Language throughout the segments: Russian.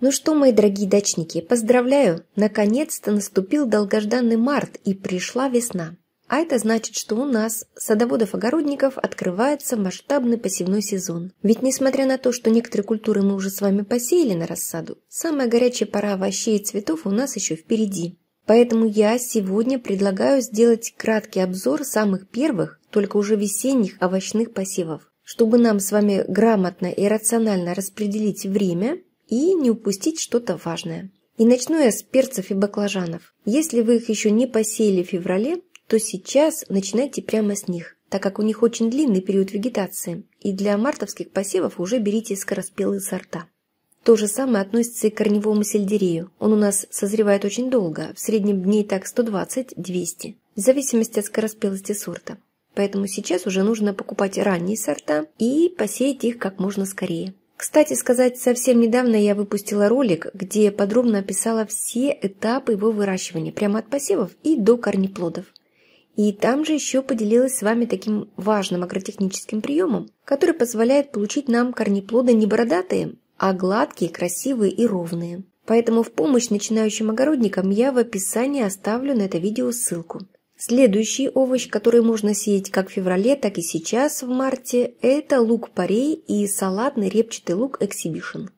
Ну что, мои дорогие дачники, поздравляю! Наконец-то наступил долгожданный март и пришла весна. А это значит, что у нас, садоводов-огородников, открывается масштабный посевной сезон. Ведь несмотря на то, что некоторые культуры мы уже с вами посеяли на рассаду, самая горячая пора овощей и цветов у нас еще впереди. Поэтому я сегодня предлагаю сделать краткий обзор самых первых, только уже весенних овощных посевов. Чтобы нам с вами грамотно и рационально распределить время, и не упустить что-то важное. И начну я с перцев и баклажанов. Если вы их еще не посеяли в феврале, то сейчас начинайте прямо с них, так как у них очень длинный период вегетации, и для мартовских посевов уже берите скороспелые сорта. То же самое относится и к корневому сельдерею. Он у нас созревает очень долго, в среднем дней так 120-200, в зависимости от скороспелости сорта. Поэтому сейчас уже нужно покупать ранние сорта и посеять их как можно скорее. Кстати сказать, совсем недавно я выпустила ролик, где подробно описала все этапы его выращивания, прямо от посевов и до корнеплодов. И там же еще поделилась с вами таким важным агротехническим приемом, который позволяет получить нам корнеплоды не бородатые, а гладкие, красивые и ровные. Поэтому в помощь начинающим огородникам я в описании оставлю на это видео ссылку. Следующий овощ, который можно сеять как в феврале, так и сейчас, в марте, это лук-порей и салатный репчатый лук Exhibition.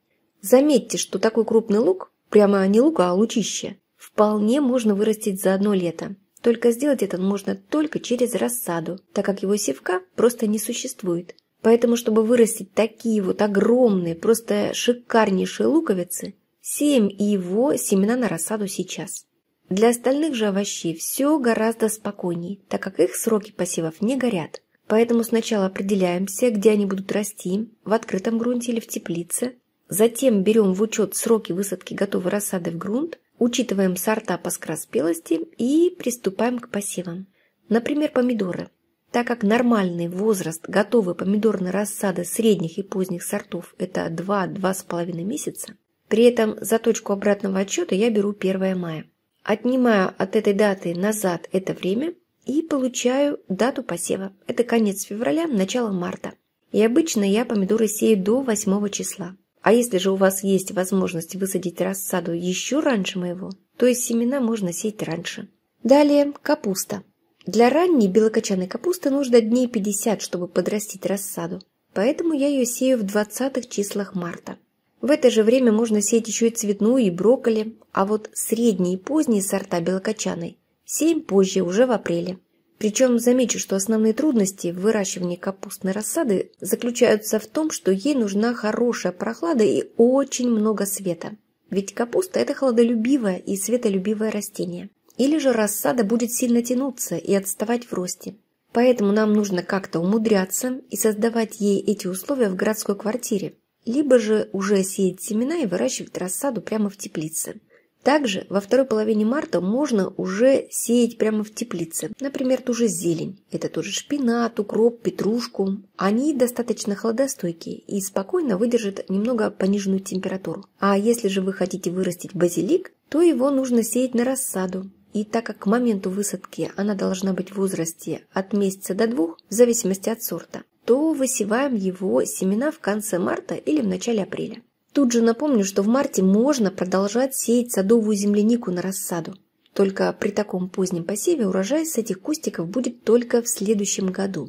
Заметьте, что такой крупный лук, прямо не лук, а лучище, вполне можно вырастить за одно лето. Только сделать это можно только через рассаду, так как его севка просто не существует. Поэтому, чтобы вырастить такие вот огромные, просто шикарнейшие луковицы, сеем его семена на рассаду сейчас. Для остальных же овощей все гораздо спокойнее, так как их сроки посевов не горят. Поэтому сначала определяемся, где они будут расти, в открытом грунте или в теплице. Затем берем в учет сроки высадки готовой рассады в грунт, учитываем сорта по скороспелости и приступаем к посевам. Например, помидоры. Так как нормальный возраст готовой помидорной рассады средних и поздних сортов – это 2-2,5 месяца, при этом за точку обратного отчета я беру 1 мая. Отнимаю от этой даты назад это время и получаю дату посева. Это конец февраля, начало марта. И обычно я помидоры сею до 8 числа. А если же у вас есть возможность высадить рассаду еще раньше моего, то есть семена можно сеять раньше. Далее капуста. Для ранней белокочанной капусты нужно дней 50, чтобы подрастить рассаду, поэтому я ее сею в 20 числах марта. В это же время можно сеять еще и цветную, и брокколи, а вот средние и поздние сорта белокочаной сеем позже, уже в апреле. Причем замечу, что основные трудности в выращивании капустной рассады заключаются в том, что ей нужна хорошая прохлада и очень много света. Ведь капуста – это холодолюбивое и светолюбивое растение. Или же рассада будет сильно тянуться и отставать в росте. Поэтому нам нужно как-то умудряться и создавать ей эти условия в городской квартире, либо же уже сеять семена и выращивать рассаду прямо в теплице. Также во второй половине марта можно уже сеять прямо в теплице, например, ту же зелень. Это тоже шпинат, укроп, петрушку. Они достаточно холодостойкие и спокойно выдержат немного пониженную температуру. А если же вы хотите вырастить базилик, то его нужно сеять на рассаду. И так как к моменту высадки она должна быть в возрасте от месяца до двух, в зависимости от сорта, то высеваем его семена в конце марта или в начале апреля. Тут же напомню, что в марте можно продолжать сеять садовую землянику на рассаду. Только при таком позднем посеве урожай с этих кустиков будет только в следующем году.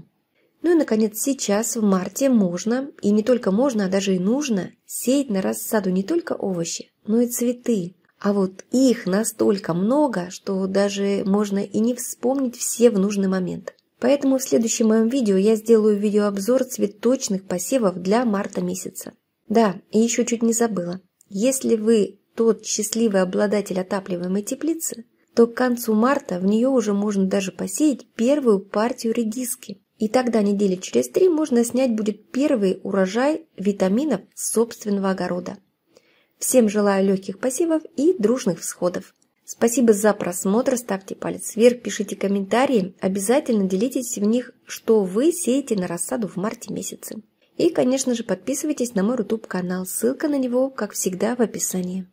Ну и, наконец, сейчас, в марте, можно, и не только можно, а даже и нужно, сеять на рассаду не только овощи, но и цветы. А вот их настолько много, что даже можно и не вспомнить все в нужный момент. Поэтому в следующем моем видео я сделаю видеообзор цветочных посевов для марта месяца. Да, и еще чуть не забыла. Если вы тот счастливый обладатель отапливаемой теплицы, то к концу марта в нее уже можно даже посеять первую партию редиски. И тогда недели через три можно снять будет первый урожай витаминов собственного огорода. Всем желаю легких посевов и дружных всходов. Спасибо за просмотр, ставьте палец вверх, пишите комментарии, обязательно делитесь в них, что вы сеете на рассаду в марте месяце. И, конечно же, подписывайтесь на мой YouTube канал, ссылка на него, как всегда, в описании.